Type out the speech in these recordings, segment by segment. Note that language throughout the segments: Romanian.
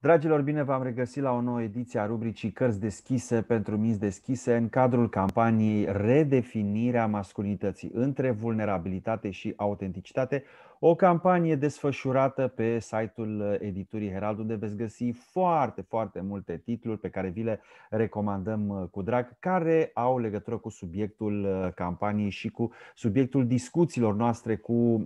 Dragilor, bine v-am regăsit la o nouă ediție a rubricii Cărți deschise pentru minți deschise în cadrul campaniei Redefinirea masculinității între vulnerabilitate și autenticitate, o campanie desfășurată pe site-ul uh, editurii Herald, unde veți găsi foarte, foarte multe titluri pe care vi le recomandăm uh, cu drag, care au legătură cu subiectul uh, campaniei și cu subiectul discuțiilor noastre cu uh,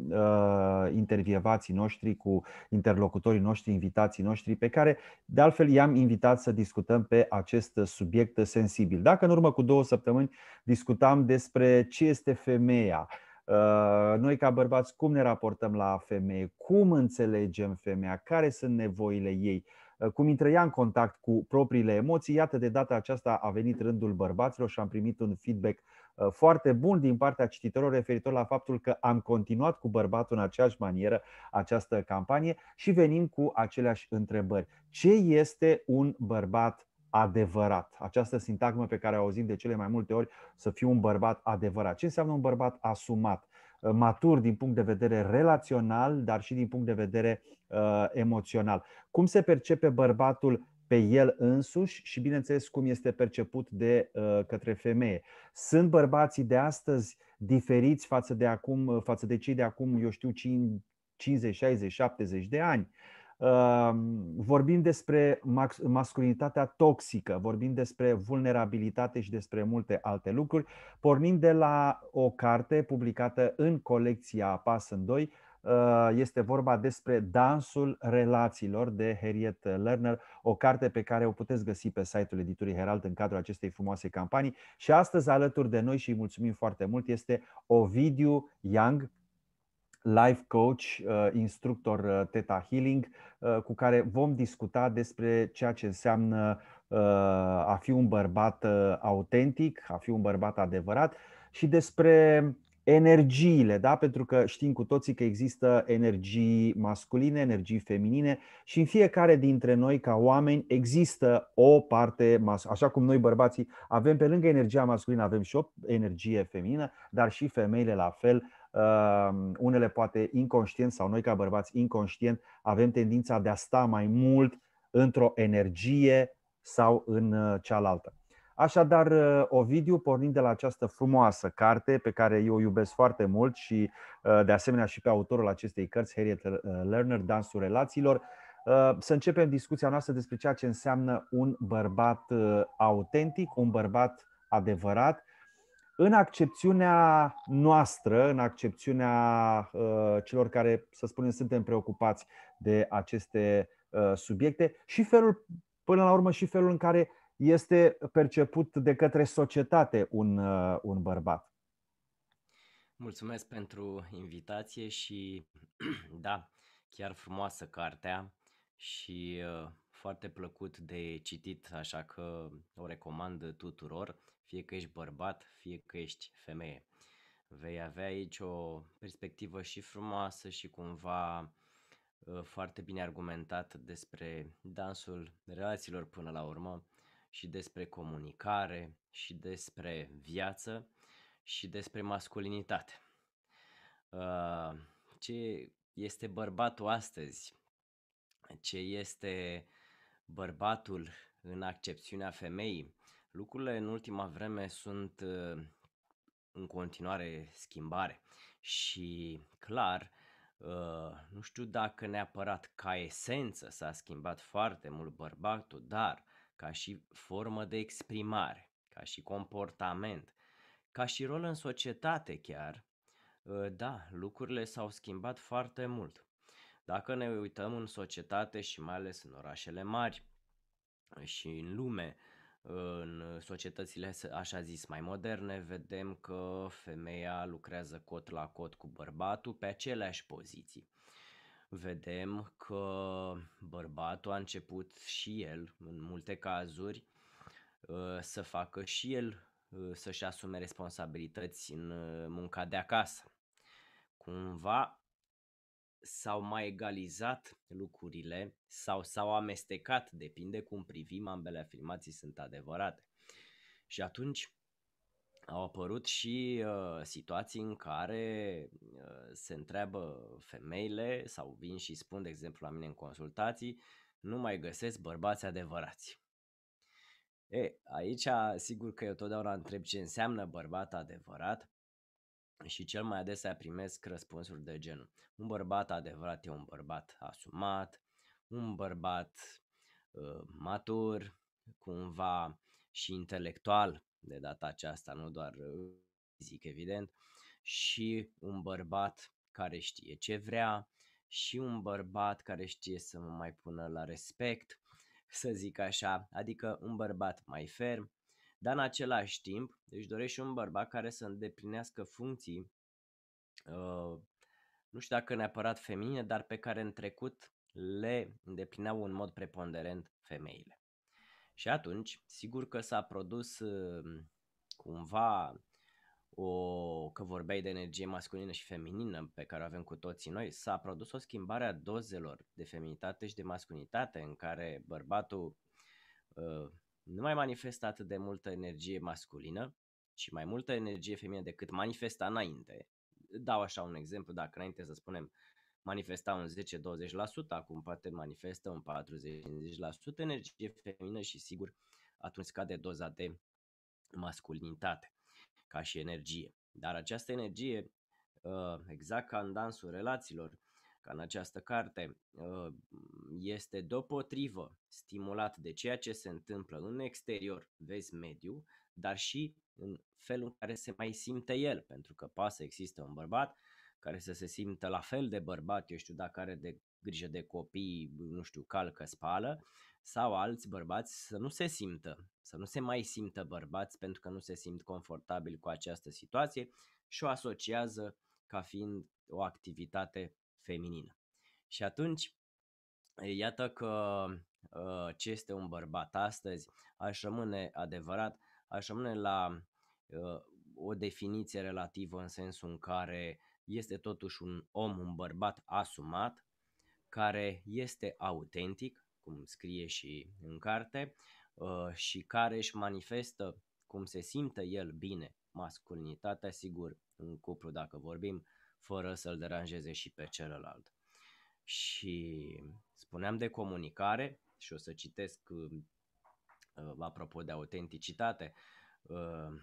intervievații noștri, cu interlocutorii noștri, invitații noștri, pe care de altfel i-am invitat să discutăm pe acest subiect sensibil. Dacă în urmă cu două săptămâni discutam despre ce este femeia, Uh, noi, ca bărbați, cum ne raportăm la femeie, cum înțelegem femeia, care sunt nevoile ei, uh, cum intră ea în contact cu propriile emoții. Iată, de data aceasta a venit rândul bărbaților și am primit un feedback uh, foarte bun din partea cititorilor referitor la faptul că am continuat cu bărbatul în aceeași manieră această campanie și venim cu aceleași întrebări. Ce este un bărbat adevărat. Această sintagmă pe care o auzim de cele mai multe ori, să fiu un bărbat adevărat. Ce înseamnă un bărbat asumat? Uh, matur din punct de vedere relațional, dar și din punct de vedere uh, emoțional. Cum se percepe bărbatul pe el însuși și, bineînțeles, cum este perceput de uh, către femeie. Sunt bărbații de astăzi diferiți față de acum, uh, față de cei de acum, eu știu, 50, 60, 70 de ani. Uh, vorbim despre masculinitatea toxică, vorbim despre vulnerabilitate și despre multe alte lucruri, pornind de la o carte publicată în colecția Pas în 2, ă, este vorba despre dansul relațiilor de Harriet Lerner, o carte pe care o puteți găsi pe site-ul editurii Herald în cadrul acestei frumoase campanii. Și astăzi alături de noi și îi mulțumim foarte mult este Ovidiu Young, life coach, uh, instructor uh, Teta Healing, uh, cu care vom discuta despre ceea ce înseamnă a fi un bărbat autentic, a fi un bărbat adevărat și despre energiile, da? pentru că știm cu toții că există energii masculine, energii feminine și în fiecare dintre noi ca oameni există o parte, mas- așa cum noi bărbații avem pe lângă energia masculină, avem și o energie feminină, dar și femeile la fel Ehm, unele poate inconștient sau noi ca bărbați inconștient avem tendința de a sta mai mult într-o energie sau în uh, cealaltă. Așadar, uh, Ovidiu, pornind de la această frumoasă carte pe care eu o iubesc foarte mult și uh, de asemenea și pe autorul acestei cărți, Harriet Lerner, Dansul Relațiilor, să începem discuția noastră despre ceea ce înseamnă un bărbat autentic, un bărbat adevărat în accepțiunea noastră, în accepțiunea uh, celor care, să spunem, suntem preocupați de aceste uh, subiecte și felul, până la urmă, și felul în care este perceput de către societate un, uh, un bărbat. Mulțumesc pentru invitație și, da, chiar frumoasă cartea și uh, foarte plăcut de citit, așa că o recomand tuturor fie că ești bărbat, fie că ești femeie. Vei avea aici o perspectivă și frumoasă și cumva ă, foarte bine argumentată despre dansul relațiilor până la urmă și despre comunicare și despre viață și despre masculinitate. Ă, ce este bărbatul astăzi? Ce este bărbatul în accepțiunea femeii? lucrurile în ultima vreme sunt uh, în continuare schimbare și clar, uh, nu știu dacă neapărat ca esență s-a schimbat foarte mult bărbatul, dar ca și formă de exprimare, ca și comportament, ca și rol în societate chiar, uh, da, lucrurile s-au schimbat foarte mult. Dacă ne uităm în societate și mai ales în orașele mari și în lume, în societățile așa zis mai moderne vedem că femeia lucrează cot la cot cu bărbatul pe aceleași poziții. Vedem că bărbatul a început și el, în multe cazuri, ă, să facă și el ă, să-și asume responsabilități în munca de acasă. Cumva s-au mai egalizat lucrurile sau s-au amestecat, depinde cum privim, ambele afirmații sunt adevărate. Și atunci au apărut și uh, situații în care uh, se întreabă femeile sau vin și spun, de exemplu, la mine în consultații, nu mai găsesc bărbați adevărați. E, aici sigur că eu totdeauna întreb ce înseamnă bărbat adevărat și cel mai adesea primesc răspunsuri de genul un bărbat adevărat e un bărbat asumat, un bărbat uh, matur, cumva și intelectual de data aceasta, nu doar uh, fizic evident, și un bărbat care știe ce vrea și un bărbat care știe să mă mai pună la respect, să zic așa, adică un bărbat mai ferm, dar în același timp își dorește un bărbat care să îndeplinească funcții, uh, nu știu dacă neapărat feminine, dar pe care în trecut le îndeplineau în mod preponderent femeile. Și atunci, sigur că s-a produs uh, cumva o, că vorbeai de energie masculină și feminină pe care o avem cu toții noi, s-a produs o schimbare a dozelor de feminitate și de masculinitate în care bărbatul uh, nu mai manifestă atât de multă energie masculină și mai multă energie feminină decât manifesta înainte. Dau așa un exemplu, dacă înainte să spunem manifesta un 10-20%, acum poate manifestă un 40-50% energie feminină și sigur atunci scade doza de masculinitate ca și energie. Dar această energie, ă, exact ca în dansul relațiilor, ca în această carte, uh, este deopotrivă stimulat de ceea ce se întâmplă în exterior, vezi mediu, dar și în felul în care se mai simte el, pentru că să există un bărbat care să se simtă la fel de bărbat, eu știu dacă are de grijă de copii, nu știu, calcă, spală, sau alți bărbați să nu se simtă, să nu se mai simtă bărbați pentru că nu se simt confortabil cu această situație și o asociază ca fiind o activitate feminină. Și atunci, iată că ă, ce este un bărbat astăzi, aș rămâne adevărat, aș rămâne la ă, o definiție relativă în sensul în care este totuși un om, un bărbat asumat, care este autentic, cum scrie și în carte, ă, și care își manifestă cum se simte el bine masculinitatea, sigur, în cuplu dacă vorbim, fără să-l deranjeze și pe celălalt. Și spuneam de comunicare și o să citesc um, uh, apropo de autenticitate uh,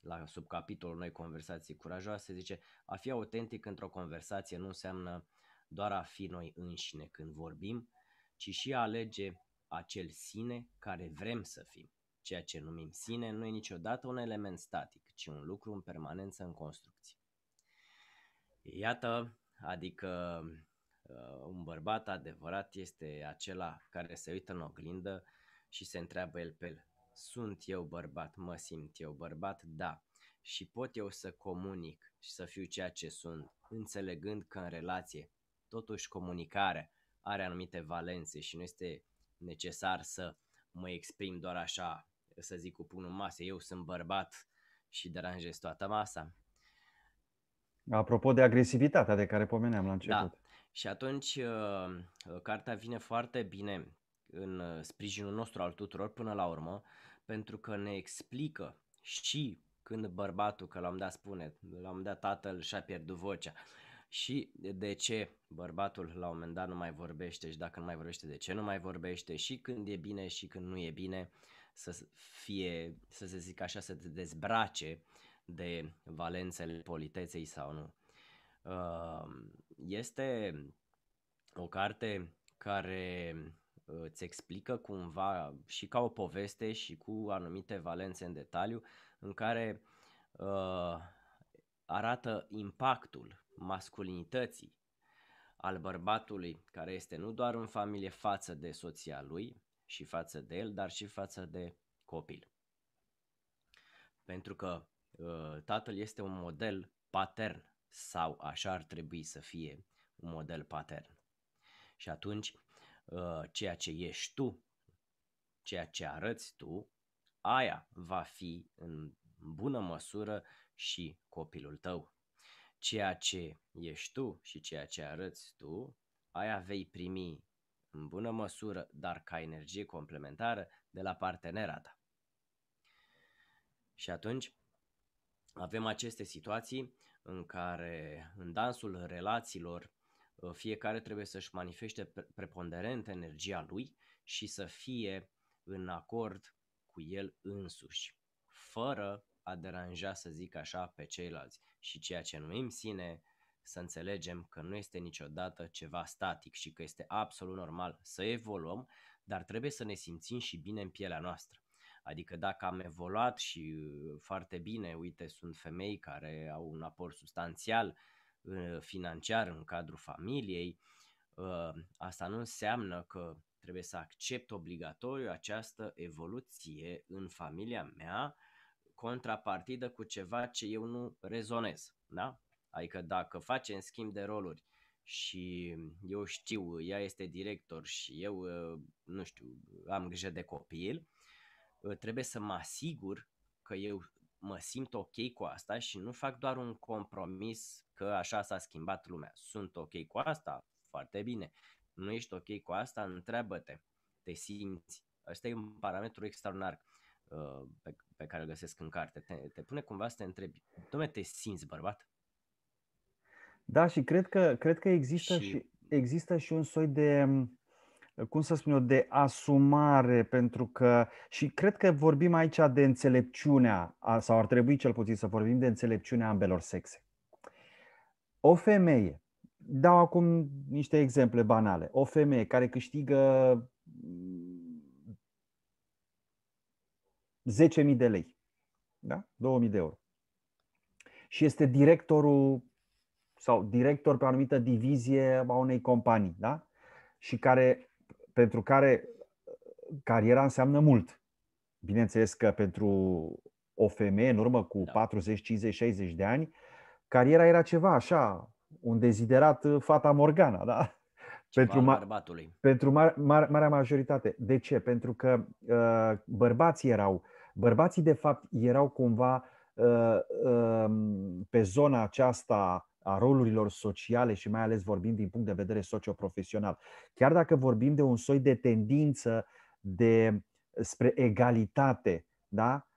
la subcapitolul Noi conversații curajoase, zice A fi autentic într-o conversație nu înseamnă doar a fi noi înșine când vorbim, ci și a alege acel sine care vrem să fim. Ceea ce numim sine nu e niciodată un element static, ci un lucru în permanență în construcție. Iată, adică uh, un bărbat adevărat este acela care se uită în oglindă și se întreabă el pe el, sunt eu bărbat, mă simt eu bărbat, da, și pot eu să comunic și să fiu ceea ce sunt, înțelegând că în relație, totuși comunicarea are anumite valențe și nu este necesar să mă exprim doar așa, să zic cu punul masă, eu sunt bărbat și deranjez toată masa. Apropo de agresivitatea de care pomeneam la da. început. Da. Și atunci uh, uh, cartea vine foarte bine în uh, sprijinul nostru al tuturor până la urmă, pentru că ne explică și când bărbatul, că l-am dat spune, l-am dat tatăl și-a pierdut vocea, și de ce bărbatul la un moment dat nu mai vorbește și dacă nu mai vorbește, de ce nu mai vorbește și când e bine și când nu e bine să fie, să se zic așa, să te dezbrace de valențele politeței sau nu. Ehm, este o carte care uh, îți explică cumva și ca o poveste și cu anumite valențe în detaliu în care uh, arată impactul masculinității al bărbatului care este nu doar în familie față de soția lui și față de el, dar și față de copil. Pentru că Ă, tatăl este un model patern sau așa ar trebui să fie un model patern. Și atunci, ă, ceea ce ești tu, ceea ce arăți tu, aia va fi în bună măsură și copilul tău. Ceea ce ești tu și ceea ce arăți tu, aia vei primi în bună măsură, dar ca energie complementară de la partenera ta. Și atunci, avem aceste situații în care în dansul relațiilor uh, fiecare trebuie să-și manifeste preponderent energia lui și să fie în acord cu el însuși, fără a deranja, să zic așa, pe ceilalți. Și ceea ce numim sine, să înțelegem că nu este niciodată ceva static și că este absolut normal să evoluăm, dar trebuie să ne simțim și bine în pielea noastră. Adică dacă am evoluat și uh, foarte bine, uite, sunt femei care au un aport substanțial uh, financiar în cadrul familiei, uh, asta nu înseamnă că trebuie să accept obligatoriu această evoluție în familia mea contrapartidă cu ceva ce eu nu rezonez. Da? Adică dacă facem schimb de roluri și eu știu, ea este director și eu, nu știu, am grijă de copil, trebuie să mă asigur că eu mă simt ok cu asta și nu fac doar un compromis că așa s-a schimbat lumea. Sunt ok cu asta? Foarte bine. Nu ești ok cu asta? Întreabă-te. Te simți. Asta e un parametru extraordinar uh, pe, pe care îl găsesc în carte. Te, te pune cumva să te întrebi. Dom'le, te simți bărbat? Da, și cred că, cred că există, și... și există și un soi de cum să spun eu, de asumare, pentru că și cred că vorbim aici de înțelepciunea, sau ar trebui cel puțin să vorbim de înțelepciunea ambelor sexe. O femeie, dau acum niște exemple banale, o femeie care câștigă 10.000 de lei, da? 2.000 de euro, și este directorul sau director pe o anumită divizie a unei companii, da? și care pentru care cariera înseamnă mult. Bineînțeles că pentru o femeie în urmă cu da. 40, 50, 60 de ani, cariera era ceva așa, un deziderat uh, fata Morgana, da? Ceva pentru, ma- pentru mar- mar- marea majoritate. De ce? Pentru că uh, bărbații erau, bărbații de fapt erau cumva uh, uh, pe zona aceasta a rolurilor sociale și mai ales vorbim din punct de vedere socioprofesional. Chiar dacă vorbim de un soi de tendință de, spre egalitate, da?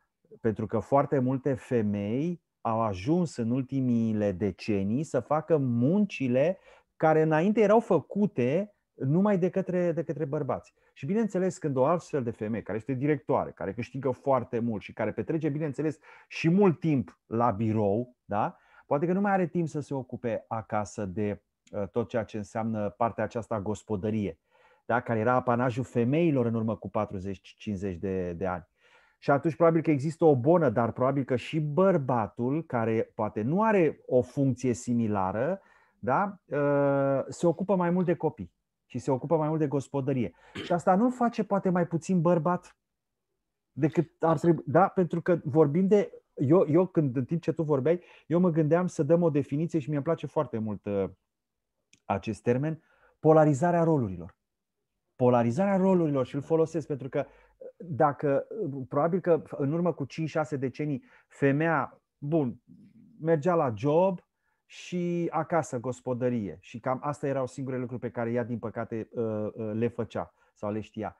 pentru că foarte multe femei au ajuns în ultimile decenii să facă muncile care înainte erau făcute numai de către, de către bărbați. Și bineînțeles, când o altfel de femeie care este directoare, care câștigă foarte mult și care petrece, bineînțeles, și mult timp la birou, da? Poate că nu mai are timp să se ocupe acasă de uh, tot ceea ce înseamnă partea aceasta gospodărie, da? care era apanajul femeilor în urmă cu 40-50 de, de ani. Și atunci probabil că există o bonă, dar probabil că și bărbatul, care poate nu are o funcție similară, da? Uh, se ocupă mai mult de copii și se ocupă mai mult de gospodărie. Și asta nu face poate mai puțin bărbat decât ar trebui, da? pentru că vorbim de eu, eu când, în timp ce tu vorbeai, eu mă gândeam să dăm o definiție și mi a place foarte mult uh, acest termen, polarizarea rolurilor. Polarizarea rolurilor și îl folosesc pentru că uh, dacă, uh, probabil că în urmă cu 5-6 decenii, femeia, bun, mergea la job și acasă, gospodărie. Și cam asta erau singurele lucruri pe care ea, din păcate, le făcea sau le știa.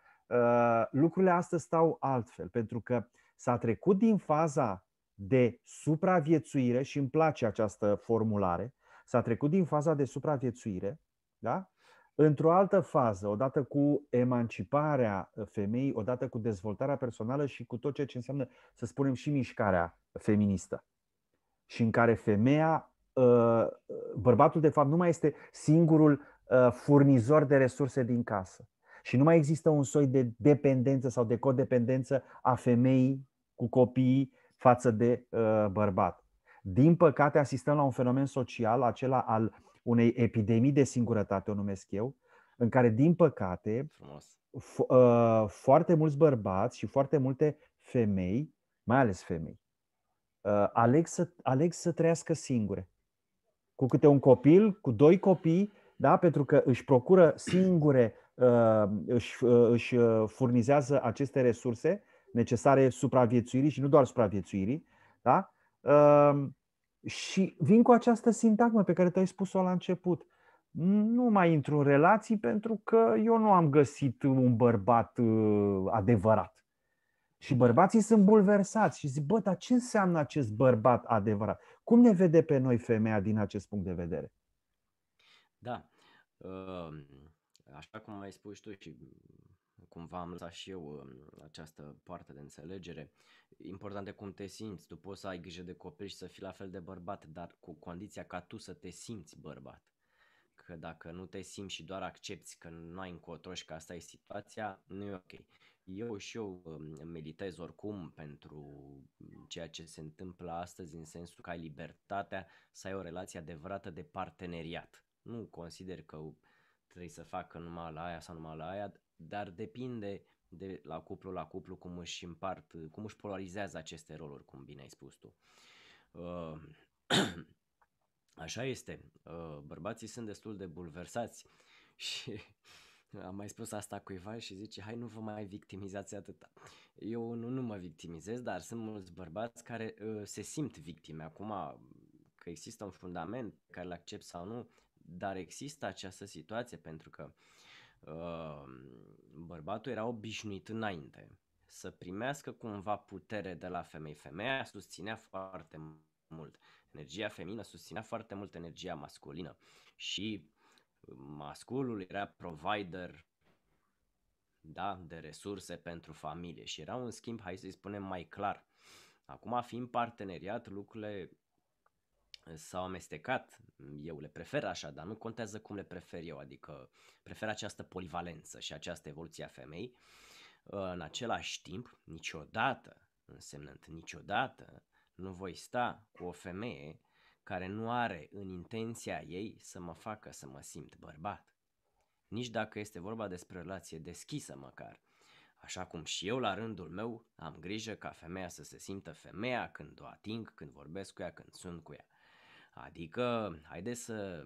Lucrurile astăzi stau altfel, pentru că s-a trecut din faza de supraviețuire și îmi place această formulare, s-a trecut din faza de supraviețuire, da? Într-o altă fază, odată cu emanciparea femeii, odată cu dezvoltarea personală și cu tot ceea ce înseamnă, să spunem, și mișcarea feministă, și în care femeia, ă, bărbatul, de fapt, nu mai este singurul ă, furnizor de resurse din casă. Și nu mai există un soi de dependență sau de codependență a femeii cu copiii față de uh, bărbat. Din păcate, asistăm la un fenomen social, acela al unei epidemii de singurătate, o numesc eu, în care, din păcate, uh, foarte mulți bărbați și foarte multe femei, mai ales femei, uh, aleg, să, aleg să trăiască singure. Cu câte un copil, cu doi copii, da? pentru că își procură singure, uh, își, uh, își uh, furnizează aceste resurse necesare supraviețuirii și nu doar supraviețuirii, da? Ehm, și vin cu această sintagmă pe care te-ai spus-o la început. Nu mai intru în relații pentru că eu nu am găsit un bărbat uh, adevărat. Și bărbații sunt bulversați și zic, bă, dar ce înseamnă acest bărbat adevărat? Cum ne vede pe noi femeia din acest punct de vedere? Da. Ehm, așa cum ai spus tu și cumva am lăsat și eu um, această parte de înțelegere. Important e cum te simți, tu poți să ai grijă de copil și să fii la fel de bărbat, dar cu condiția ca tu să te simți bărbat. Că dacă nu te simți și doar accepti că nu ai încotro și că asta e situația, nu e ok. Eu și eu um, militez oricum pentru ceea ce se întâmplă astăzi în sensul că ai libertatea să ai o relație adevărată de parteneriat. Nu consider că trebuie să facă numai la aia sau numai la aia, dar depinde de la cuplu la cuplu cum își împart, cum își polarizează aceste roluri, cum bine ai spus tu. Uh, așa este, uh, bărbații sunt destul de bulversați și am mai spus asta cuiva și zice, hai nu vă mai victimizați atâta. Eu nu, nu mă victimizez, dar sunt mulți bărbați care uh, se simt victime. Acum că există un fundament care îl accept sau nu, dar există această situație pentru că uh, Ehm, bărbatul era obișnuit înainte să primească cumva putere de la femei. Femeia susținea foarte mult. Energia feminină susținea foarte mult energia masculină și masculul era provider da, de resurse pentru familie și era un schimb, hai să-i spunem, mai clar. Acum, fiind parteneriat, lucrurile s-au amestecat, eu le prefer așa, dar nu contează cum le prefer eu, adică prefer această polivalență și această evoluție a femei. În același timp, niciodată, însemnând niciodată, nu voi sta cu o femeie care nu are în intenția ei să mă facă să mă simt bărbat. Nici dacă este vorba despre o relație deschisă măcar. Așa cum și eu la rândul meu am grijă ca femeia să se simtă femeia când o ating, când vorbesc cu ea, când sunt cu ea. Adică, haideți să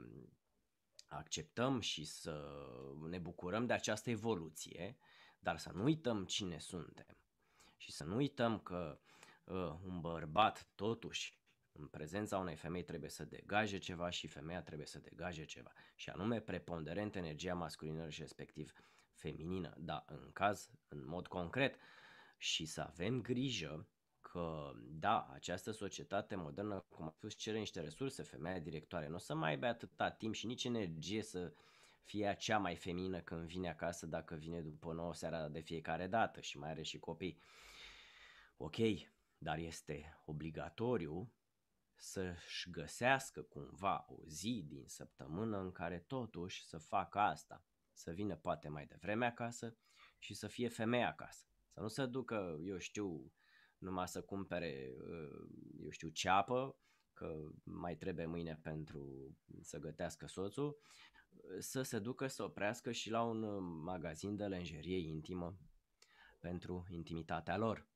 acceptăm și să ne bucurăm de această evoluție, dar să nu uităm cine suntem. Și să nu uităm că uh, un bărbat, totuși, în prezența unei femei trebuie să degaje ceva și femeia trebuie să degaje ceva. Și anume preponderent energia masculină și respectiv feminină. Da, în caz, în mod concret, și să avem grijă că, da, această societate modernă, cum am spus, cere niște resurse, femeia directoare nu o să mai aibă atâta timp și nici energie să fie cea mai feminină când vine acasă, dacă vine după 9 seara de fiecare dată și mai are și copii. Ok, dar este obligatoriu să-și găsească cumva o zi din săptămână în care totuși să facă asta, să vină poate mai devreme acasă și să fie femeia acasă. Să nu se ducă, eu știu, numai să cumpere, uh, eu știu, ceapă, că mai trebuie mâine pentru să gătească soțul, să se ducă să oprească și la un uh, magazin de lenjerie intimă pentru intimitatea lor.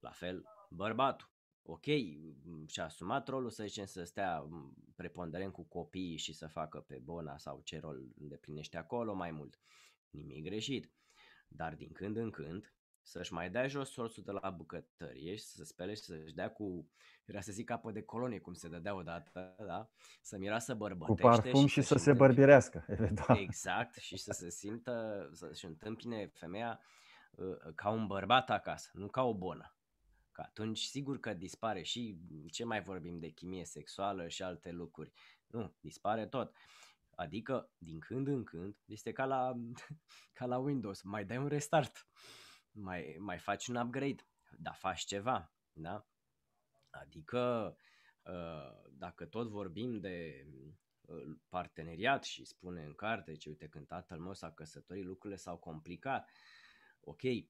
La fel, bărbatul. Ok, și-a asumat rolul, să zicem, să stea preponderent cu copiii și să facă pe bona sau ce rol îndeplinește acolo mai mult. Nimic greșit. Dar din când în când, să-și mai dea jos sorțul de la bucătărie și să se spele și să-și dea cu, era să zic apă de colonie, cum se dădea odată, da? să miroasă bărbătește. Cu parfum și, și să se bărbirească, Exact, și să se simtă, să-și întâmpine femeia ă, ca un bărbat acasă, nu ca o bonă. Că atunci sigur că dispare și ce mai vorbim de chimie sexuală și alte lucruri. Nu, dispare tot. Adică, din când în când, este ca la, ca la Windows, mai dai un restart mai, mai faci un upgrade, dar faci ceva, da? Adică uh, dacă tot vorbim de uh, parteneriat și spune în carte, ce uite când tatăl meu s-a căsătorit, lucrurile s-au complicat. Ok, uh,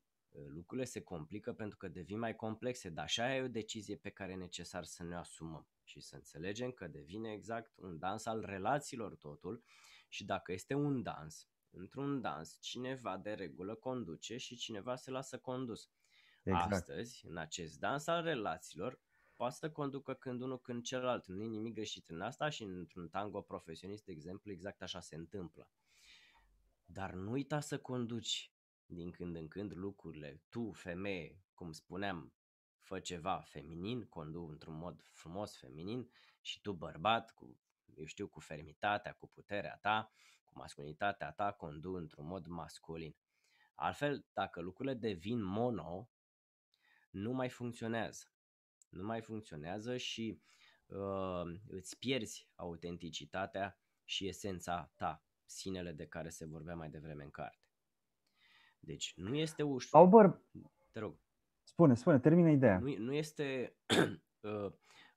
lucrurile se complică pentru că devin mai complexe, dar așa e o decizie pe care e necesar să ne asumăm și să înțelegem că devine exact un dans al relațiilor totul și dacă este un dans Într-un dans, cineva de regulă conduce și cineva se lasă condus. Exact. Astăzi, în acest dans al relațiilor, poate să conducă când unul, când celălalt. Nu e nimic greșit în asta și într-un tango profesionist, de exemplu, exact așa se întâmplă. Dar nu uita să conduci din când în când lucrurile. Tu, femeie, cum spuneam, fă ceva feminin, condu într-un mod frumos feminin și tu, bărbat, cu, eu știu, cu fermitatea, cu puterea ta, cu masculinitatea ta, condu într-un mod masculin. Altfel, dacă lucrurile devin mono, nu mai funcționează. Nu mai funcționează și uh, îți pierzi autenticitatea și esența ta, sinele de care se vorbea mai devreme în carte. Deci nu este ușor. Auber, Te rog. Spune, spune, termină ideea. Nu, nu este uh,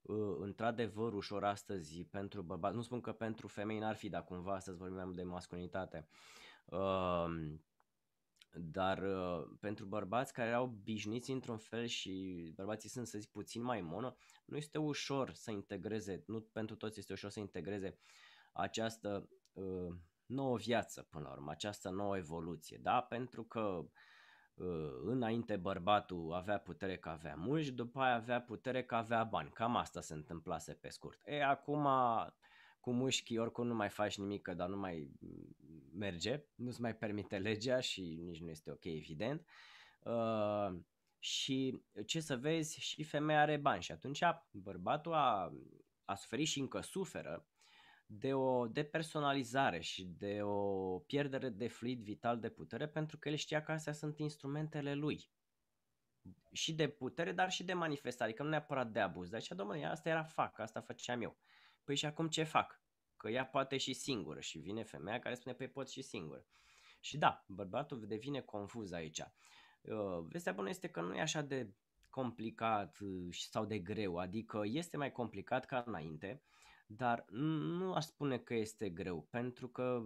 Ă, într-adevăr ușor astăzi pentru bărbați, nu spun că pentru femei n-ar fi, dar cumva astăzi vorbim mai mult de masculinitate, dar ă, pentru bărbați care erau obișnuiți într-un fel și bărbații sunt, să zic, puțin mai mono, nu este ușor să integreze, nu pentru toți este ușor să integreze această ă, nouă viață, până la urmă, această nouă evoluție, da? Pentru că uh, Uh, înainte bărbatul avea putere că avea muși, după aia avea putere că avea bani. Cam asta se întâmplase pe scurt. E, acum cu mușchii oricum nu mai faci nimic, dar nu mai merge, nu-ți mai permite legea și nici nu este ok, evident. Uh, și ce să vezi, și femeia are bani și atunci bărbatul a, a suferit și încă suferă de o depersonalizare și de o pierdere de fluid vital de putere pentru că el știa că astea sunt instrumentele lui și de putere, dar și de manifestare, adică nu neapărat de abuz. De aceea, domnule, asta era fac, asta făceam eu. Păi și acum ce fac? Că ea poate și singură și vine femeia care spune, păi pot și singură. Și da, bărbatul devine confuz aici. Uh, vestea bună este că nu e așa de complicat uh, sau de greu, adică este mai complicat ca înainte, dar nu aș spune că este greu, pentru că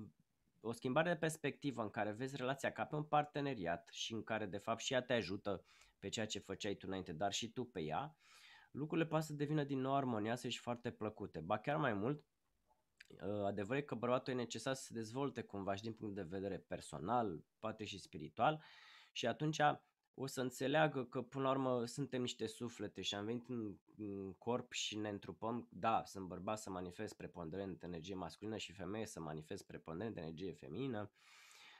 o schimbare de perspectivă în care vezi relația ca pe un parteneriat și în care de fapt și ea te ajută pe ceea ce făceai tu înainte, dar și tu pe ea, lucrurile poate să devină din nou armonioase și foarte plăcute. Ba chiar mai mult, ă, adevărul e că bărbatul e necesar să se dezvolte cumva și din punct de vedere personal, poate și spiritual și atunci o să înțeleagă că până la urmă suntem niște suflete și am venit în, în corp și ne întrupăm, da, sunt bărbat să manifest preponderent energie masculină și femeie să manifest preponderent energie feminină,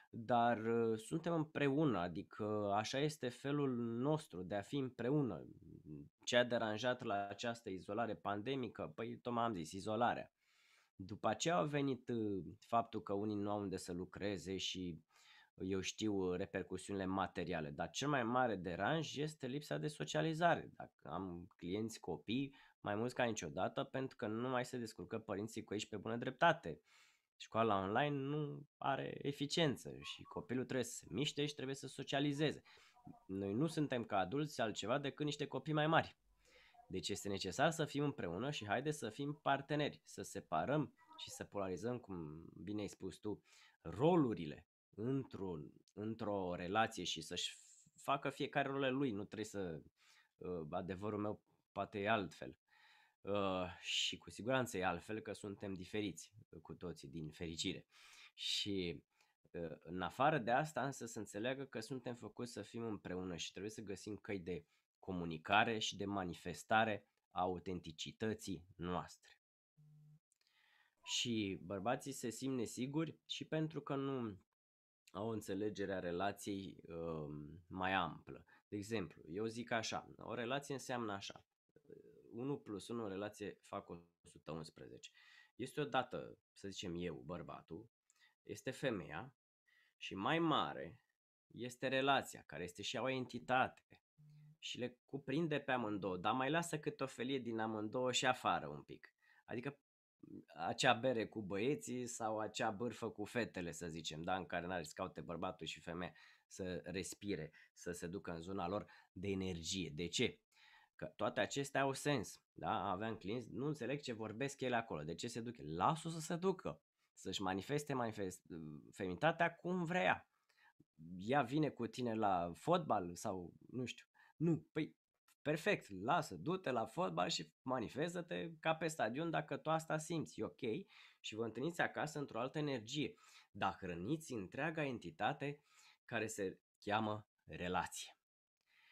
dar uh, suntem împreună, adică așa este felul nostru de a fi împreună. Ce a deranjat la această izolare pandemică? Păi, tocmai am zis, izolarea. După aceea a venit uh, faptul că unii nu au unde să lucreze și eu știu uh, repercusiunile materiale, dar cel mai mare deranj este lipsa de socializare. Dacă am clienți copii, mai mulți ca niciodată, pentru că nu mai se descurcă părinții cu ei pe bună dreptate. Școala online nu are eficiență și copilul trebuie să se miște și trebuie să socializeze. Noi nu suntem ca adulți altceva decât niște copii mai mari. Deci este necesar să fim împreună și haide să fim parteneri, să separăm și să polarizăm, cum bine ai spus tu, rolurile într-un, într-o relație și să-și facă fiecare rolul lui, nu trebuie să, ă, adevărul meu poate e altfel. Ă, și cu siguranță e altfel că suntem diferiți cu toții din fericire. Și ă, în afară de asta însă să înțeleagă că suntem făcuți să fim împreună și trebuie să găsim căi de comunicare și de manifestare a autenticității noastre. Și bărbații se simt nesiguri și pentru că nu au o înțelegere a relației uh, mai amplă. De exemplu, eu zic așa, o relație înseamnă așa, 1 uh, plus 1 în relație fac 111. Este o dată să zicem eu, bărbatul, este femeia și mai mare este relația, care este și o entitate și le cuprinde pe amândouă, dar mai lasă câte o felie din amândouă și afară un pic. Adică acea bere cu băieții sau acea bârfă cu fetele, să zicem, da? în care n-ar caute bărbatul și femeia să respire, să se ducă în zona lor de energie. De ce? Că toate acestea au sens. Da? Aveam clienți, nu înțeleg ce vorbesc ele acolo. De ce se duc? Lasă să se ducă, să-și manifeste manifest, feminitatea cum vrea. Ea vine cu tine la fotbal sau nu știu. Nu, păi perfect, lasă, du-te la fotbal și manifestă-te ca pe stadion dacă tu asta simți, e ok, și vă întâlniți acasă într-o altă energie, dar hrăniți întreaga entitate care se cheamă relație.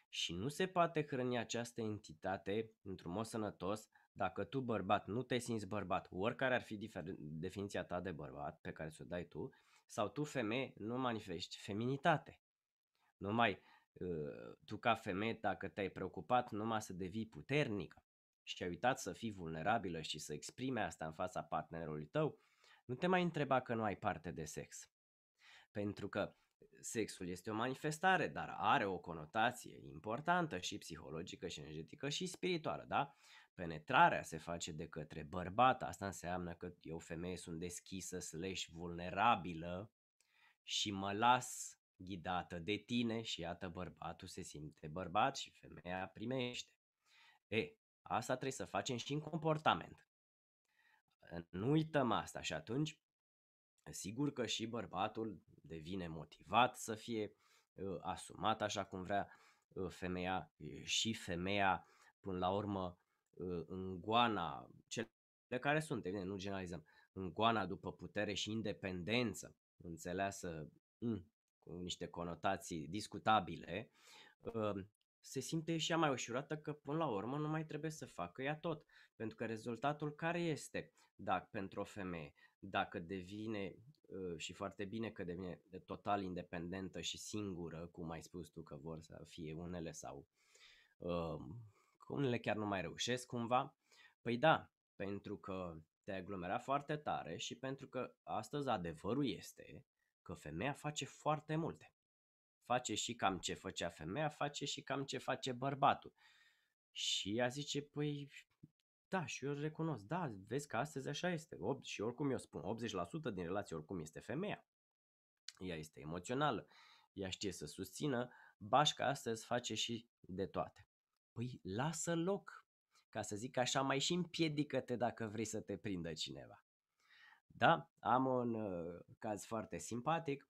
Și nu se poate hrăni această entitate într-un mod sănătos dacă tu, bărbat, nu te simți bărbat, oricare ar fi definiția ta de bărbat pe care ți-o dai tu, sau tu, femeie, nu manifesti feminitate. Nu mai Uh, tu ca femeie, dacă te-ai preocupat numai să devii puternică și ai uitat să fii vulnerabilă și să exprime asta în fața partenerului tău, nu te mai întreba că nu ai parte de sex. Pentru că sexul este o manifestare, dar are o conotație importantă și psihologică și energetică și spirituală, da? Penetrarea se face de către bărbat, asta înseamnă că eu femeie sunt deschisă slash vulnerabilă și mă las ghidată de tine și iată bărbatul se simte bărbat și femeia primește. E, asta trebuie să facem și în comportament. Nu uităm asta și atunci, sigur că și bărbatul devine motivat să fie uh, asumat așa cum vrea uh, femeia și femeia până la urmă uh, în goana, cele care sunt, evident, nu generalizăm, în goana după putere și independență, înțeleasă mm, cu niște conotații discutabile, um, se simte și ea mai ușurată că până la urmă nu mai trebuie să facă ea tot. Pentru că rezultatul care este dacă pentru o femeie? Dacă devine uh, și foarte bine că devine total independentă și singură, cum ai spus tu că vor să fie unele sau um, unele chiar nu mai reușesc cumva, păi da, pentru că te aglomera foarte tare și pentru că astăzi adevărul este că femeia face foarte multe. Face și cam ce făcea femeia, face și cam ce face bărbatul. Și ea zice, păi da, și eu recunosc, da, vezi că astăzi așa este. și oricum eu spun, 80% din relație oricum este femeia. Ea este emoțională, ea știe să susțină, bașca astăzi face și de toate. Păi lasă loc, ca să zic așa, mai și împiedică-te dacă vrei să te prindă cineva. Da? Am un uh, caz foarte simpatic,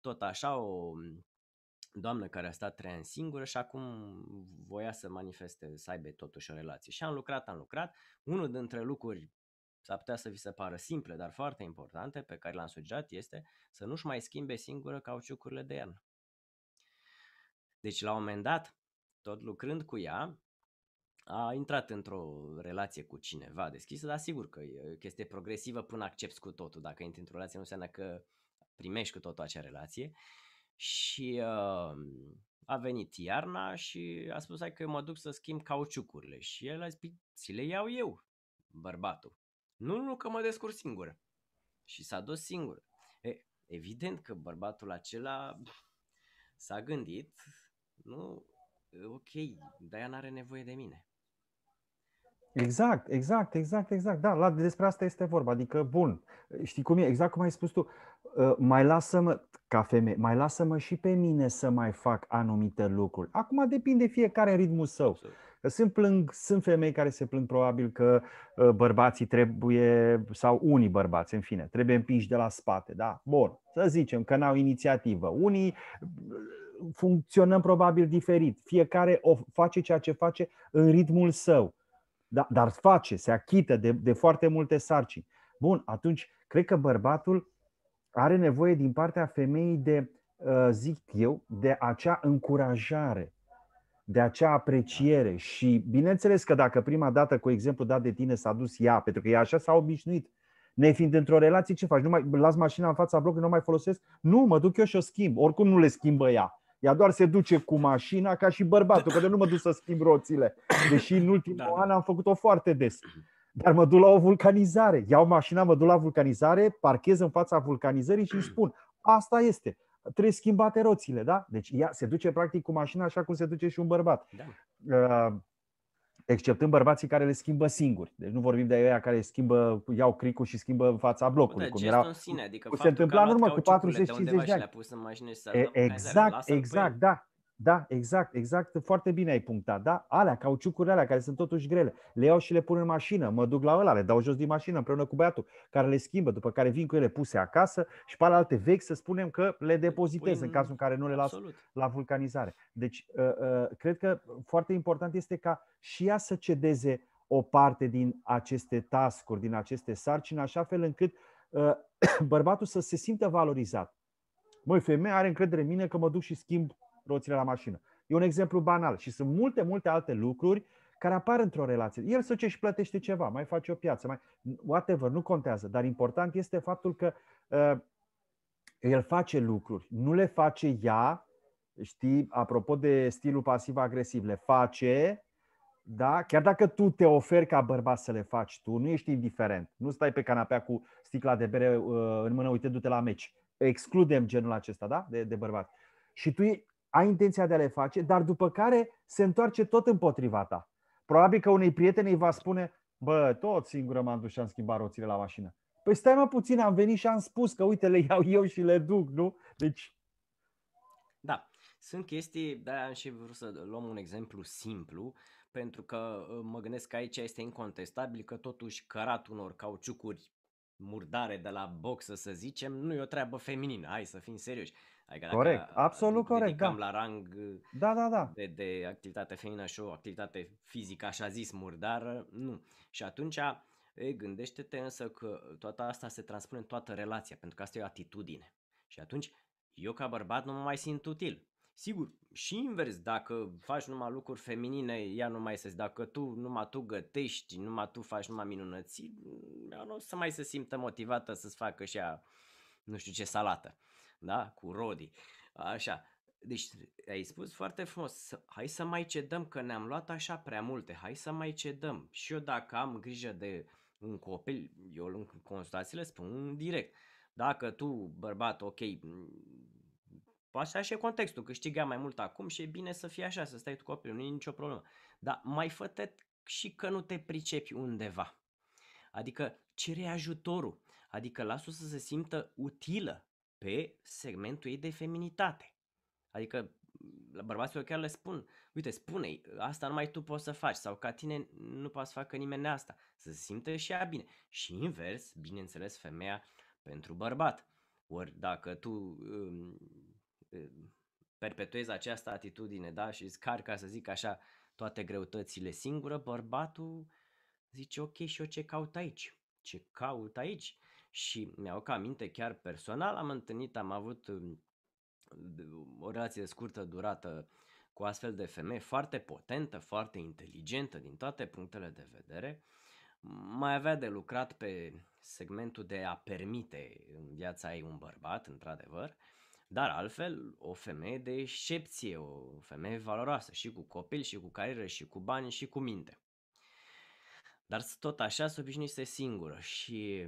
tot așa o mm, doamnă care a stat trei ani singură și acum voia să manifeste, să aibă totuși o relație. Și am lucrat, am lucrat. Unul dintre lucruri s-ar putea să vi se pară simple, dar foarte importante, pe care l-am sugerat, este să nu-și mai schimbe singură cauciucurile de iarnă. Deci, la un moment dat, tot lucrând cu ea, a intrat într-o relație cu cineva deschisă, dar sigur că e o chestie progresivă până accepti cu totul. Dacă intri într-o relație, nu înseamnă că primești cu totul acea relație. Și uh, a venit iarna și a spus hai că eu mă duc să schimb cauciucurile. Și el a zis, păi, ți le iau eu, bărbatul. Nu, nu, că mă descurc singură. Și s-a dus singur. E, evident că bărbatul acela s-a gândit, nu, ok, Diana are nevoie de mine Exact, exact, exact, exact. Da, la, despre asta este vorba. Adică, bun, știi cum e? Exact cum ai spus tu, ă, mai lasă-mă, ca femeie, mai lasă-mă și pe mine să mai fac anumite lucruri. Acum depinde fiecare în ritmul său. Sunt, plâng, sunt femei care se plâng probabil că ă, bărbații trebuie, sau unii bărbați, în fine, trebuie împinși de la spate, da? Bun, să zicem că n-au inițiativă. Unii funcționăm probabil diferit. Fiecare o face ceea ce face în ritmul său da, dar face, se achită de, de foarte multe sarcini. Bun, atunci cred că bărbatul are nevoie din partea femeii de, uh, zic eu, de acea încurajare, de acea apreciere. Și bineînțeles că dacă prima dată, cu exemplu dat de tine, s-a dus ea, pentru că ea așa s-a obișnuit, ne fiind într-o relație, ce faci? Nu mai las mașina în fața blocului, nu mai folosesc? Nu, mă duc eu și o schimb. Oricum nu le schimbă ea. Ea doar se duce cu mașina ca și bărbatul, că de nu mă duc să schimb roțile. Deși în ultimul da, da. an am făcut-o foarte des. Dar mă duc la o vulcanizare. Iau mașina, mă duc la vulcanizare, parchez în fața vulcanizării și îi spun asta este trebuie schimbate roțile, da? Deci ea se duce practic cu mașina așa cum se duce și un bărbat. Da. Uh, Exceptând bărbații care le schimbă singuri. Deci nu vorbim de aia care schimbă, iau cricul și schimbă în fața blocului. Da, cum era, în sine, adică se întâmpla în urmă cu 40-50 de ani. Pus în mașină și exact, exact, exact, da. Da, exact, exact. Foarte bine ai punctat, da? Alea, cauciucurile alea care sunt totuși grele. Le iau și le pun în mașină, mă duc la ăla, le dau jos din mașină împreună cu băiatul, care le schimbă, după care vin cu ele puse acasă și pe alte vechi să spunem că le depozitez în cazul în care nu le las absolut. la vulcanizare. Deci, ă, ă, cred că foarte important este ca și ea să cedeze o parte din aceste tascuri, din aceste sarcini, așa fel încât ă, bărbatul să se simtă valorizat. Măi, femeia are încredere în mine că mă duc și schimb roțile la mașină. E un exemplu banal și sunt multe, multe alte lucruri care apar într-o relație. El se duce și plătește ceva, mai face o piață, mai whatever, nu contează. Dar important este faptul că uh, el face lucruri, nu le face ea, știi, apropo de stilul pasiv-agresiv, le face, da? Chiar dacă tu te oferi ca bărbat să le faci tu, nu ești indiferent. Nu stai pe canapea cu sticla de bere uh, în mână, uite, du-te la meci. Excludem genul acesta, da? De, de bărbat. Și tu ai intenția de a le face, dar după care se întoarce tot împotriva ta. Probabil că unei prieteni îi va spune, bă, tot singură m-am dus și am schimbat roțile la mașină. Păi stai mă puțin, am venit și am spus că uite, le iau eu și le duc, nu? Deci... Da, sunt chestii, de am și vrut să luăm un exemplu simplu, pentru că uh, mă gândesc că aici este incontestabil că totuși cărat unor cauciucuri murdare de la boxă, să zicem, nu e o treabă feminină. Hai să fim serioși. Adică corect, absolut corect. Da. la rang da, da, da. De, de activitate feminină și o activitate fizică, așa zis, murdară, nu. Și atunci, e, gândește-te însă că toată asta se transpune în toată relația, pentru că asta e o atitudine. Și atunci, eu ca bărbat nu mă mai simt util. Sigur, și invers, dacă faci numai lucruri feminine, ea nu mai se dacă tu numai tu gătești, numai tu faci numai minunății, ea nu o să mai se simtă motivată să-ți facă și ea, nu știu ce salată, da? cu rodi. Așa, deci ai spus foarte frumos, hai să mai cedăm că ne-am luat așa prea multe, hai să mai cedăm. Și eu dacă am grijă de un copil, eu în consultațiile spun direct, dacă tu, bărbat, ok, Păi așa și e contextul, câștiga mai mult acum și e bine să fie așa, să stai tu copilul, nu e nicio problemă. Dar mai fă și că nu te pricepi undeva. Adică cere ajutorul, adică lasă să se simtă utilă pe segmentul ei de feminitate. Adică la bărbaților chiar le spun, uite, spune asta numai tu poți să faci sau ca tine nu poți să facă nimeni asta, să se simte și ea bine. Și invers, bineînțeles, femeia pentru bărbat. Ori dacă tu perpetuezi această atitudine, da, și car, ca să zic așa, toate greutățile singură, bărbatul zice, ok, și eu ce caut aici? Ce caut aici? Și mi-au ca aminte chiar personal, am întâlnit, am avut um, o relație de scurtă durată cu astfel de femei, foarte potentă, foarte inteligentă din toate punctele de vedere, mai avea de lucrat pe segmentul de a permite în viața ei un bărbat, într-adevăr, uh, dar altfel, o femeie de excepție, o femeie valoroasă și cu copil, și cu carieră, și cu bani, și cu minte. Dar tot așa se obișnuise singură și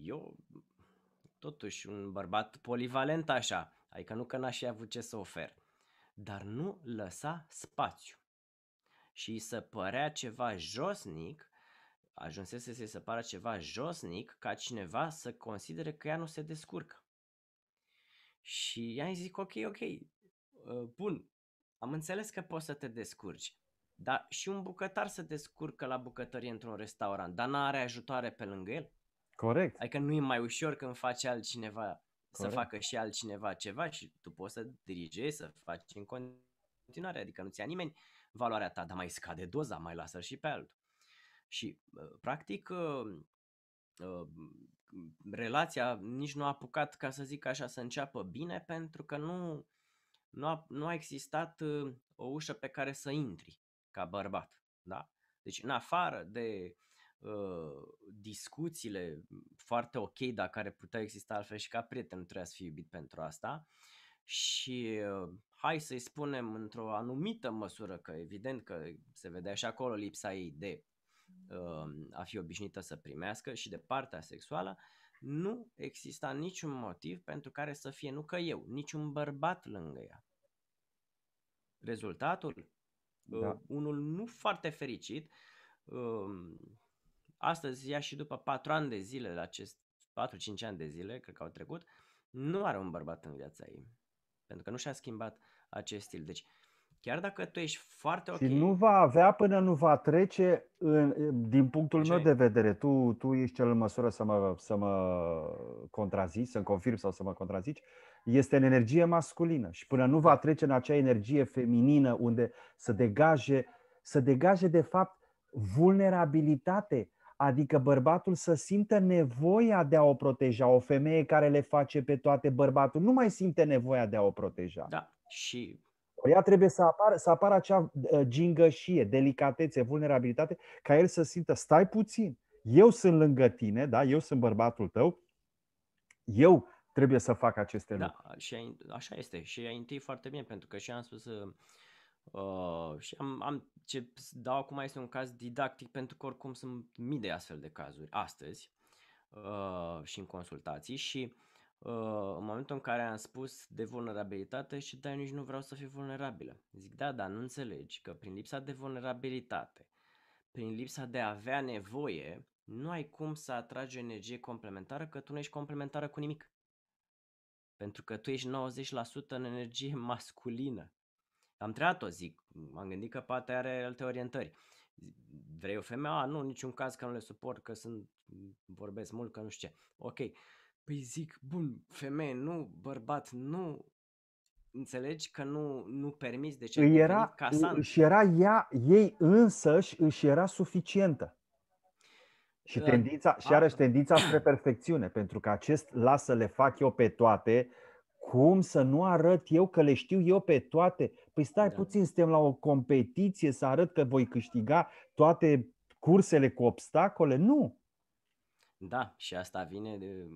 eu, totuși, un bărbat polivalent așa, adică nu că n-aș fi avut ce să ofer, dar nu lăsa spațiu. Și să părea ceva josnic ajunsese să-i se pară ceva josnic ca cineva să considere că ea nu se descurcă. Și i-am zis, ok, ok, ă, bun, am înțeles că poți să te descurci, dar și un bucătar se descurcă la bucătărie într-un restaurant, dar n-are ajutoare pe lângă el. Corect. Adică nu e mai ușor când face altcineva Corect. să facă și altcineva ceva și tu poți să dirigezi, să faci în continuare, adică nu ți-a nimeni valoarea ta, dar mai scade doza, mai lasă și pe altul. Și ă, practic ă, relația nici nu a apucat, ca să zic așa, să înceapă bine, pentru că nu, nu, a, nu a existat uh, o ușă pe care să intri ca bărbat. Da? Deci, în afară de uh, discuțiile foarte ok, dar care putea exista altfel și ca prieten, nu trebuia să fii iubit pentru asta, și uh, hai să-i spunem într-o anumită măsură, că evident că se vedea și acolo lipsa ei de Um, a fi obișnuită să primească și de partea sexuală, nu exista niciun motiv pentru care să fie nu că eu, niciun bărbat lângă ea. Rezultatul? Da. Uh, unul nu foarte fericit. Um, astăzi, ea și după 4 ani de zile, de acest 4-5 ani de zile, cred că au trecut, nu are un bărbat în viața ei. Pentru că nu și-a schimbat acest stil. Deci, uh, Chiar dacă tu ești foarte ok. Și nu va avea până nu va trece, în, din punctul meu de vedere. Tu, tu ești cel în măsură să mă, să mă contrazici, să-mi confirm sau să mă contrazici. Este în energie masculină și până nu va da. trece în acea energie feminină unde să degaje, să degaje de fapt vulnerabilitate, Adică bărbatul să simtă nevoia de a o proteja. O femeie care le face pe toate bărbatul nu mai simte nevoia de a o proteja. Da. Și ea trebuie să apară, să apară acea ă, gingășie, delicatețe, vulnerabilitate, ca el să simtă, stai puțin, eu sunt lângă tine, da? eu sunt bărbatul tău, eu trebuie să fac aceste da, lucruri. Și ai, așa este și ai întâi foarte bine, pentru că și am spus uh, și am, am ce dau acum este un caz didactic, pentru că oricum sunt mii de astfel de cazuri astăzi uh, și în consultații și uh, uh, în momentul în care am spus de vulnerabilitate și da, nici nu vreau să fiu vulnerabilă. Zic, da, dar nu înțelegi că prin lipsa de vulnerabilitate, prin lipsa de a avea nevoie, nu ai cum să atragi energie complementară că tu nu ești complementară cu nimic. Pentru că tu ești 90% în energie masculină. Am treat-o, zic. M-am gândit că poate are alte orientări. Vrei o femeie? A, nu, niciun caz că nu le suport, că sunt, vorbesc mult, că nu știu ce. Ok, Păi zic, bun, femeie nu, bărbat nu, înțelegi că nu, nu permis, de ce îi era, Și era ea, ei însăși își era suficientă. Și da. tendința, și iarăși tendința spre perfecțiune, pentru că acest lasă le fac eu pe toate, cum să nu arăt eu că le știu eu pe toate? Păi stai da. puțin, suntem la o competiție să arăt că voi câștiga toate cursele cu obstacole? Nu! Da, și asta vine, de,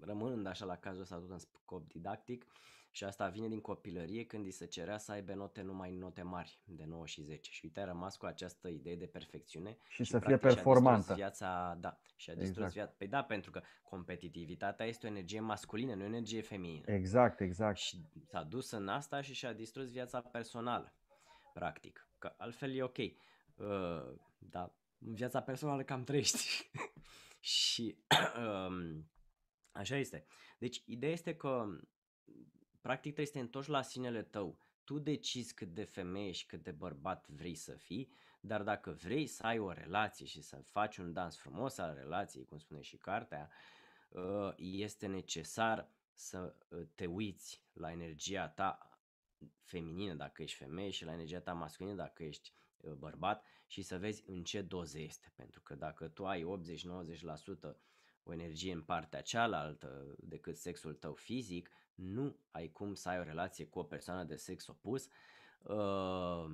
rămânând așa la cazul ăsta tot în scop didactic, și asta vine din copilărie când îi se cerea să aibă note numai note mari, de 9 și 10. Și uite, a rămas cu această idee de perfecțiune. Și, și să fie performantă. viața, da, și a distrus exact. viața. Păi da, pentru că competitivitatea este o energie masculină, nu o energie feminină. Exact, exact. Și s-a dus în asta și și-a distrus viața personală, practic. Că altfel e ok. Uh, ă, dar în viața personală cam trăiești. Și um, așa este. Deci, ideea este că practic trebuie să te întorci la sinele tău. Tu decizi cât de femeie și cât de bărbat vrei să fii, dar dacă vrei să ai o relație și să faci un dans frumos al relației, cum spune și cartea, uh, este necesar să uh, te uiți la energia ta feminină dacă ești femeie și la energia ta masculină dacă ești Uh, bărbat și să vezi în ce doze este. Pentru că dacă tu ai 80-90% o energie în partea cealaltă decât sexul tău fizic, nu ai cum să ai o relație cu o persoană de sex opus, uh,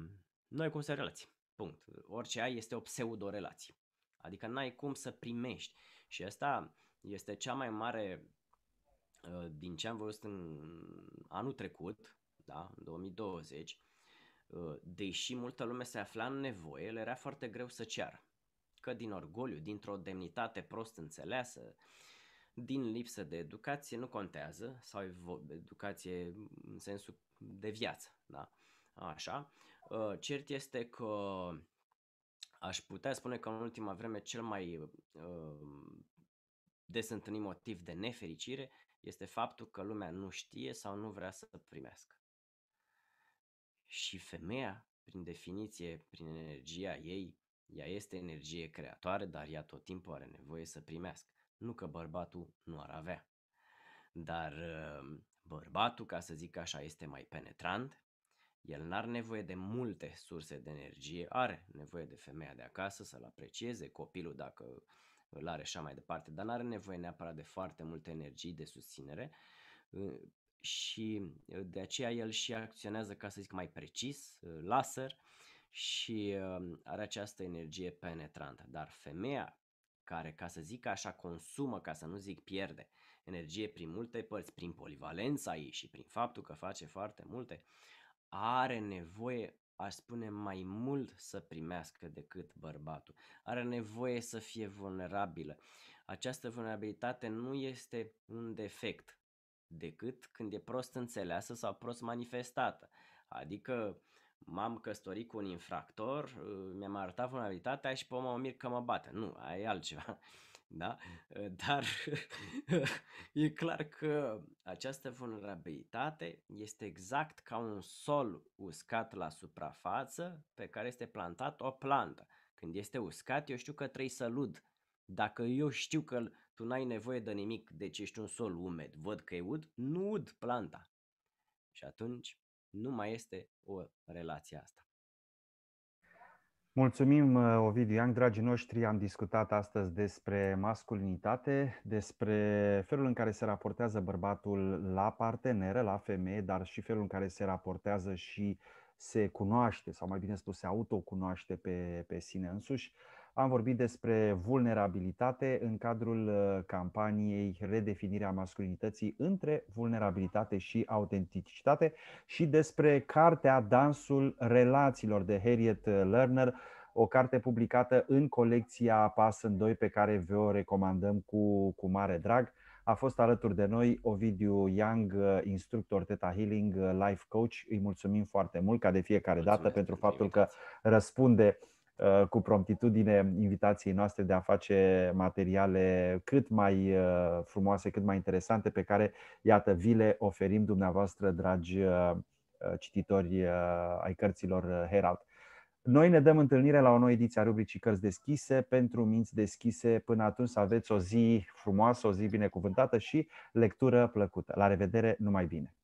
nu ai cum să ai relații. Punct. Orice ai este o pseudo-relație. Adică n-ai cum să primești. Și asta este cea mai mare uh, din ce am văzut în anul trecut, da, în 2020, Uh, deși multă lume se afla în nevoie, le era foarte greu să ceară. Că din orgoliu, dintr-o demnitate prost înțeleasă, din lipsă de educație, nu contează, sau educație în sensul de viață, da? Așa. Uh, cert este că aș putea spune că în ultima vreme cel mai uh, des întâlnit motiv de nefericire este faptul că lumea nu știe sau nu vrea să primească. Și femeia, prin definiție, prin energia ei, ea este energie creatoare, dar ea tot timpul are nevoie să primească. Nu că bărbatul nu ar avea. Dar uh, bărbatul, ca să zic așa, este mai penetrant, el n-are nevoie de multe surse de energie, are nevoie de femeia de acasă să-l aprecieze, copilul dacă îl are așa mai departe, dar n-are nevoie neapărat de foarte multe energii de susținere uh, și uh, de aceea el și acționează, ca să zic mai precis, uh, laser și um, are această energie penetrantă. Dar femeia care, ca să zic așa, consumă, ca să nu zic pierde, energie prin multe părți, prin polivalența ei și prin faptul că face foarte multe, are nevoie, aș spune, mai mult să primească decât bărbatul. Are nevoie să fie vulnerabilă. Această vulnerabilitate nu este un defect, decât când e prost înțeleasă sau prost manifestată. Adică m-am căsătorit cu un infractor, uh, mi-am arătat vulnerabilitatea și pe mă mir că mă bate. Nu, aia e altceva. Da? Uh, dar e clar că această vulnerabilitate este exact ca un sol uscat la suprafață pe care este plantat o plantă. Când este uscat, eu știu că trebuie să lud. Dacă eu știu că tu n-ai nevoie de nimic, deci ești un sol umed, văd că e ud, nu ud planta. Și atunci nu mai este o relație asta. Mulțumim, uh, Ovidiu Iang. Dragii noștri, am discutat astăzi despre masculinitate, despre felul în care se raportează bărbatul la parteneră, la femeie, dar și felul în care se raportează și se cunoaște, sau mai bine spus, se autocunoaște pe, pe sine însuși. Am vorbit despre vulnerabilitate în cadrul uh, campaniei Redefinirea masculinității între vulnerabilitate și autenticitate și despre cartea Dansul relațiilor de Harriet uh, Lerner, o carte publicată în colecția Pas în 2 pe care vă recomandăm cu, cu mare drag. A fost alături de noi Ovidiu Young, uh, instructor Teta Healing, life coach. Îi mulțumim foarte mult ca de fiecare mulțumim dată pentru faptul că răspunde uh, Uh, cu promptitudine invitației noastre de a face materiale cât mai uh, frumoase, cât mai interesante, pe care, iată, vi le oferim dumneavoastră, dragi uh, cititori ai cărților Herald. Noi ne dăm întâlnire la o nouă ediție a rubricii Cărți deschise pentru minți deschise. Până atunci să aveți o zi frumoasă, o zi binecuvântată și lectură plăcută. La revedere, numai bine!